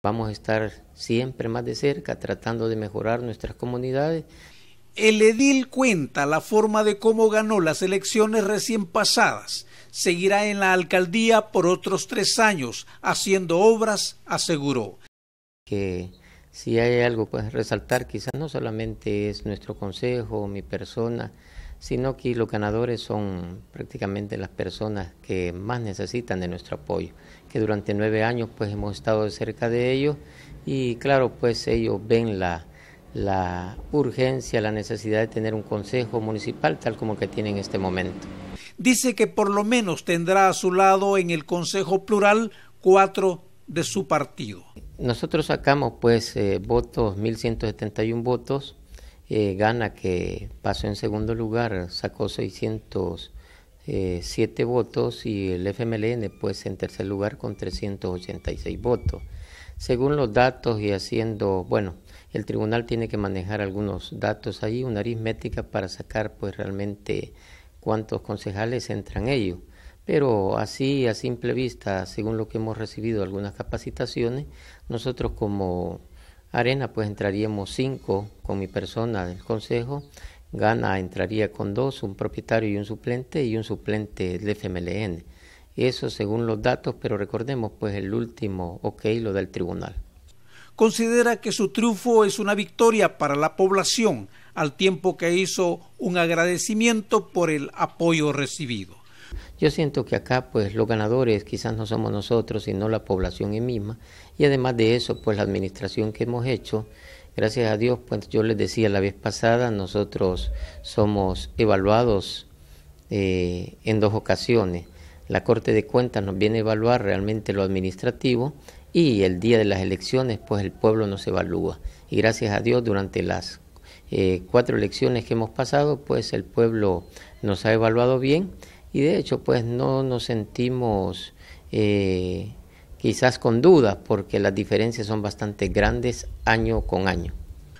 Vamos a estar siempre más de cerca tratando de mejorar nuestras comunidades. El edil cuenta la forma de cómo ganó las elecciones recién pasadas. Seguirá en la alcaldía por otros tres años, haciendo obras, aseguró. Que si hay algo pues resaltar, quizás no solamente es nuestro consejo, mi persona, sino que los ganadores son prácticamente las personas que más necesitan de nuestro apoyo, que durante nueve años pues hemos estado cerca de ellos y claro pues ellos ven la, urgencia, la necesidad de tener un consejo municipal tal como que tiene en este momento. Dice que por lo menos tendrá a su lado en el consejo plural cuatro de su partido. Nosotros sacamos pues eh, votos, 1.171 votos eh, Gana, que pasó en segundo lugar, sacó 607 eh, votos y el FMLN, pues en tercer lugar con 386 votos. Según los datos y haciendo, bueno, el tribunal tiene que manejar algunos datos ahí, una aritmética para sacar pues realmente cuántos concejales entran ellos. Pero así, a simple vista, según lo que hemos recibido algunas capacitaciones, nosotros como Arena, pues entraríamos cinco con mi persona del consejo. Gana entraría con dos, un propietario y un suplente, y un suplente del FMLN. Eso según los datos, pero recordemos pues el último ok, lo del tribunal. Considera que su triunfo es una victoria para la población, al tiempo que hizo un agradecimiento por el apoyo recibido. Yo siento que acá pues los ganadores quizás no somos nosotros, sino la población en misma. Y además de eso, pues la administración que hemos hecho, gracias a Dios, pues yo les decía la vez pasada, nosotros somos evaluados eh, en dos ocasiones. La Corte de Cuentas nos viene a evaluar realmente lo administrativo y el día de las elecciones pues el pueblo nos evalúa. Y gracias a Dios durante las eh, cuatro elecciones que hemos pasado pues el pueblo nos ha evaluado bien y de hecho pues no nos sentimos eh, quizás con dudas porque las diferencias son bastante grandes año con año.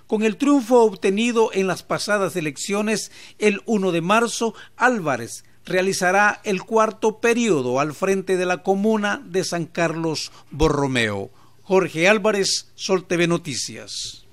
Con el triunfo obtenido en las pasadas elecciones, el 1 de marzo, Álvarez realizará el cuarto periodo al frente de la comuna de San Carlos Borromeo. Jorge Álvarez, Sol TV Noticias.